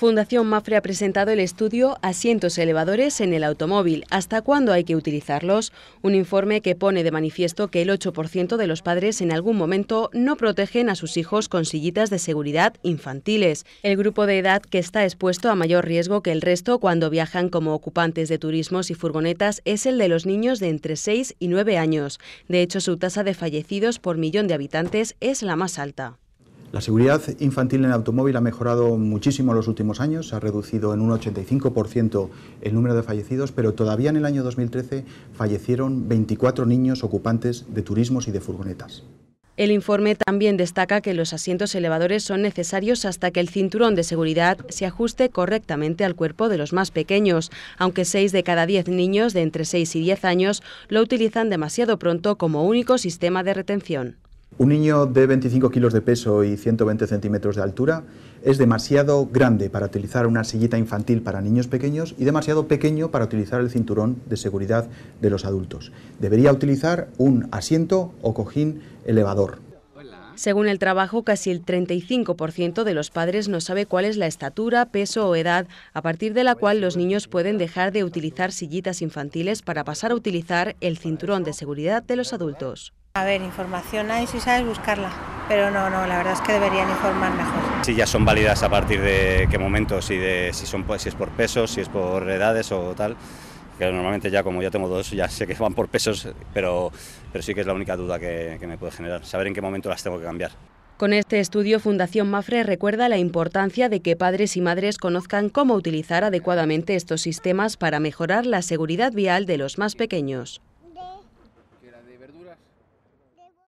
Fundación Mafre ha presentado el estudio Asientos elevadores en el automóvil. ¿Hasta cuándo hay que utilizarlos? Un informe que pone de manifiesto que el 8% de los padres en algún momento no protegen a sus hijos con sillitas de seguridad infantiles. El grupo de edad que está expuesto a mayor riesgo que el resto cuando viajan como ocupantes de turismos y furgonetas es el de los niños de entre 6 y 9 años. De hecho, su tasa de fallecidos por millón de habitantes es la más alta. La seguridad infantil en automóvil ha mejorado muchísimo en los últimos años, se ha reducido en un 85% el número de fallecidos, pero todavía en el año 2013 fallecieron 24 niños ocupantes de turismos y de furgonetas. El informe también destaca que los asientos elevadores son necesarios hasta que el cinturón de seguridad se ajuste correctamente al cuerpo de los más pequeños, aunque 6 de cada 10 niños de entre 6 y 10 años lo utilizan demasiado pronto como único sistema de retención. Un niño de 25 kilos de peso y 120 centímetros de altura es demasiado grande para utilizar una sillita infantil para niños pequeños y demasiado pequeño para utilizar el cinturón de seguridad de los adultos. Debería utilizar un asiento o cojín elevador. Según el trabajo, casi el 35% de los padres no sabe cuál es la estatura, peso o edad a partir de la cual los niños pueden dejar de utilizar sillitas infantiles para pasar a utilizar el cinturón de seguridad de los adultos. A ver, información hay si sabes buscarla, pero no, no, la verdad es que deberían informar mejor. Si ya son válidas a partir de qué momento, si, de, si, son, si es por pesos, si es por edades o tal que normalmente ya como ya tengo dos, ya sé que van por pesos, pero, pero sí que es la única duda que, que me puede generar, saber en qué momento las tengo que cambiar. Con este estudio, Fundación Mafre recuerda la importancia de que padres y madres conozcan cómo utilizar adecuadamente estos sistemas para mejorar la seguridad vial de los más pequeños.